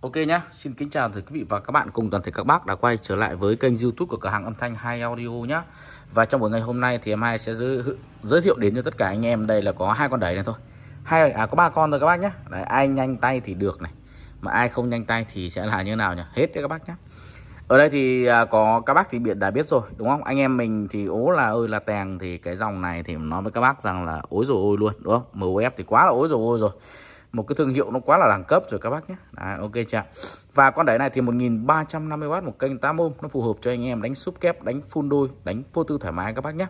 Ok nhá, xin kính chào thưa quý vị và các bạn cùng toàn thể các bác đã quay trở lại với kênh YouTube của cửa hàng âm thanh Hai Audio nhá. Và trong buổi ngày hôm nay thì em hai sẽ giới, giới thiệu đến cho tất cả anh em đây là có hai con đẩy này thôi. Hai à có ba con thôi các bác nhá. Đấy, ai nhanh tay thì được này. Mà ai không nhanh tay thì sẽ là như nào nhỉ? Hết đấy các bác nhá. Ở đây thì à, có các bác thì biết đã biết rồi đúng không? Anh em mình thì ố là ơi là tèng thì cái dòng này thì nói với các bác rằng là ối rồi ôi luôn đúng không? MOF thì quá là ối rồi ôi rồi một cái thương hiệu nó quá là đẳng cấp rồi các bác nhé Đấy, ok chưa và con đẩy này thì 1350W một kênh 8 ôm nó phù hợp cho anh em đánh súp kép đánh full đôi đánh vô tư thoải mái các bác nhé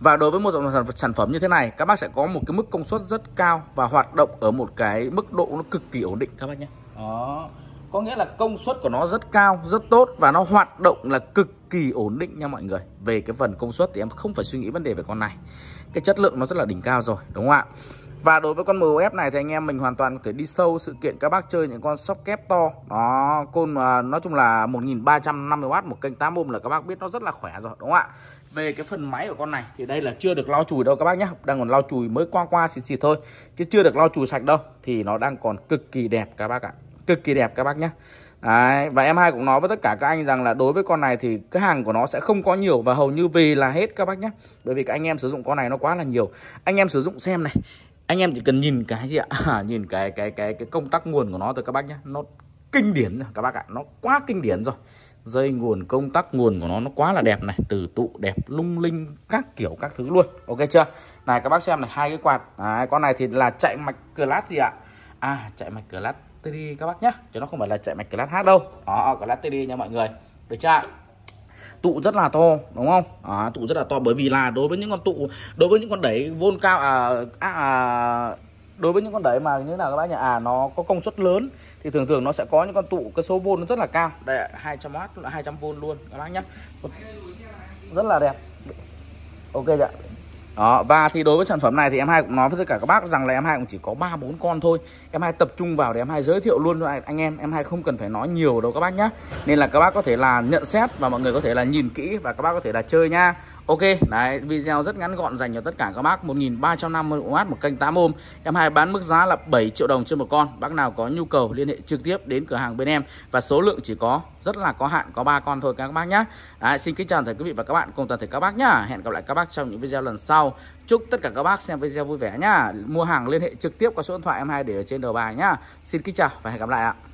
và đối với một dòng sản phẩm như thế này các bác sẽ có một cái mức công suất rất cao và hoạt động ở một cái mức độ nó cực kỳ ổn định các bác nhé đó có nghĩa là công suất của nó rất cao rất tốt và nó hoạt động là cực kỳ ổn định nha mọi người về cái phần công suất thì em không phải suy nghĩ vấn đề về con này cái chất lượng nó rất là đỉnh cao rồi đúng không ạ và đối với con MOF này thì anh em mình hoàn toàn có thể đi sâu sự kiện các bác chơi những con sóc kép to Nó côn nói chung là 1350W một kênh 8 ohm là các bác biết nó rất là khỏe rồi đúng không ạ Về cái phần máy của con này thì đây là chưa được lau chùi đâu các bác nhé Đang còn lau chùi mới qua qua xịt xịt thôi Chứ chưa được lau chùi sạch đâu Thì nó đang còn cực kỳ đẹp các bác ạ Cực kỳ đẹp các bác nhé Đấy, và em hai cũng nói với tất cả các anh rằng là đối với con này thì cái hàng của nó sẽ không có nhiều và hầu như về là hết các bác nhé bởi vì các anh em sử dụng con này nó quá là nhiều anh em sử dụng xem này anh em chỉ cần nhìn cái gì ạ à, nhìn cái cái cái cái công tắc nguồn của nó thôi các bác nhé nó kinh điển rồi các bác ạ nó quá kinh điển rồi dây nguồn công tắc nguồn của nó nó quá là đẹp này từ tụ đẹp lung linh các kiểu các thứ luôn ok chưa này các bác xem này hai cái quạt à, con này thì là chạy mạch cửa lát gì ạ à? chạy mạch cửa lát TD các bác nhé chứ nó không phải là chạy mạch cửa lát hát đâu đó cửa lát TD nha mọi người được chưa tụ rất là to đúng không à, tụ rất là to bởi vì là đối với những con tụ đối với những con đẩy vôn cao à, à, à đối với những con đẩy mà như nào các bác nhỉ à nó có công suất lớn thì thường thường nó sẽ có những con tụ cái số vôn nó rất là cao đây 200W là 200V luôn các bác nhé rất là đẹp ok dạ đó và thì đối với sản phẩm này thì em hai cũng nói với tất cả các bác rằng là em hai cũng chỉ có ba bốn con thôi em hai tập trung vào để em hai giới thiệu luôn cho anh em em hai không cần phải nói nhiều đâu các bác nhá nên là các bác có thể là nhận xét và mọi người có thể là nhìn kỹ và các bác có thể là chơi nha Ok, đấy, video rất ngắn gọn dành cho tất cả các bác 1350W một kênh 8 ôm Em hai bán mức giá là 7 triệu đồng trên một con Bác nào có nhu cầu liên hệ trực tiếp đến cửa hàng bên em Và số lượng chỉ có, rất là có hạn, có 3 con thôi các bác nhé đấy, Xin kính chào thầy quý vị và các bạn cùng toàn thể các bác nhá Hẹn gặp lại các bác trong những video lần sau Chúc tất cả các bác xem video vui vẻ nhá Mua hàng liên hệ trực tiếp qua số điện thoại em hai để ở trên đầu bài nhá Xin kính chào và hẹn gặp lại ạ